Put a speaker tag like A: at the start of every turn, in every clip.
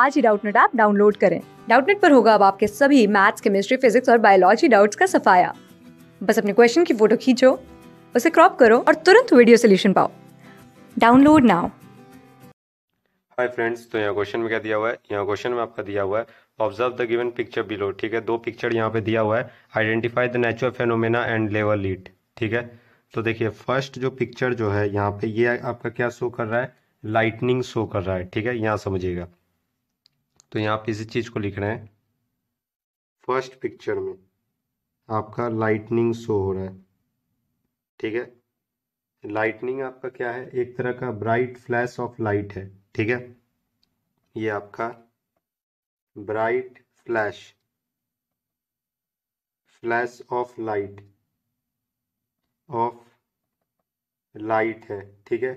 A: आज ही Doubtnut app download करें डाउटनेट पर होगा अब आपके सभी मैथ्स केमिस्ट्री फिजिक्स और बायोलॉजी डाउट्स का सफाया बस अपने क्वेश्चन की फोटो खींचो उसे क्रॉप करो और तुरंत वीडियो सोल्यूशन पाओ डाउनलोड नाउ हाय फ्रेंड्स तो यहाँ क्वेश्चन में क्या दिया हुआ है यहाँ क्वेश्चन में आपका दिया हुआ है observe the given picture below ठीक है दो पिक्चर यहाँ पे दिया हुआ है identify the natural phenomena and लेवल लीड ठीक है तो देखिए फर्स्ट जो पिक्चर जो है यहाँ पे ये यह आपका क्या शो कर रहा है लाइटनिंग शो कर रहा है ठीक है यहाँ समझिएगा तो यहाँ पे इसी चीज़ को लिख रहे हैं फर्स्ट पिक्चर में आपका लाइटनिंग शो हो रहा है ठीक है लाइटनिंग आपका क्या है एक तरह का ब्राइट फ्लैश ऑफ लाइट है ठीक है ये आपका bright flash flash of light of light है ठीक है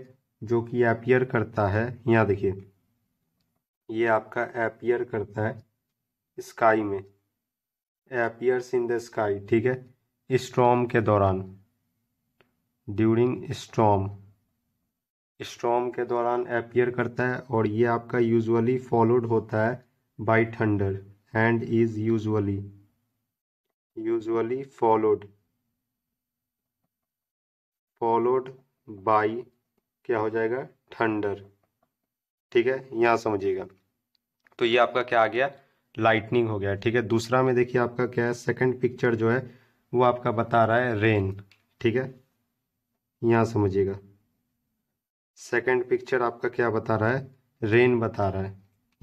A: जो कि अपियर करता है यहाँ देखिए ये आपका एपियर करता है स्काई में एपियर्स इन द स्काई ठीक है स्ट्रॉम के दौरान ड्यूरिंग स्ट्रॉम स्ट्रॉम के दौरान एपियर करता है और ये आपका यूजुअली फॉलोड होता है by thunder and is usually usually followed followed by क्या हो जाएगा थंडर ठीक है यहाँ समझिएगा तो ये आपका क्या आ गया लाइटनिंग हो गया ठीक है दूसरा में देखिए आपका क्या है सेकंड पिक्चर जो है वो आपका बता रहा है रेन ठीक है यहाँ समझिएगा सेकंड पिक्चर आपका क्या बता रहा है रेन बता रहा है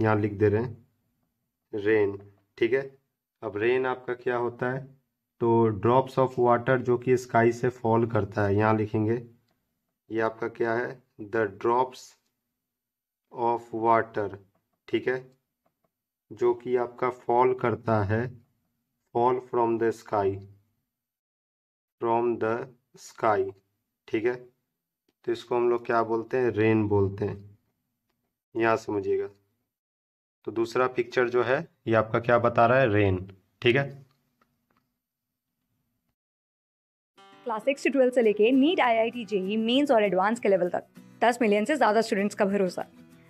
A: यहाँ लिख दे रहे हैं रेन ठीक है अब रेन आपका क्या होता है तो ड्रॉप्स ऑफ वाटर जो कि स्काई से फॉल करता है यहाँ लिखेंगे ये आपका क्या है द ड्रॉप्स ऑफ वाटर ठीक है जो कि आपका फॉल करता है fall from the sky from the sky ठीक है तो इसको हम लोग क्या बोलते हैं रेन बोलते हैं यहाँ समझिएगा तो दूसरा पिक्चर जो है ये आपका क्या बता रहा है रेन ठीक है क्लास सिक्स से ट्वेल्थ से लेके NEET I I T JEE mains और एडवांस के लेवल तक दस मिलियन से ज्यादा स्टूडेंट्स का भरोसा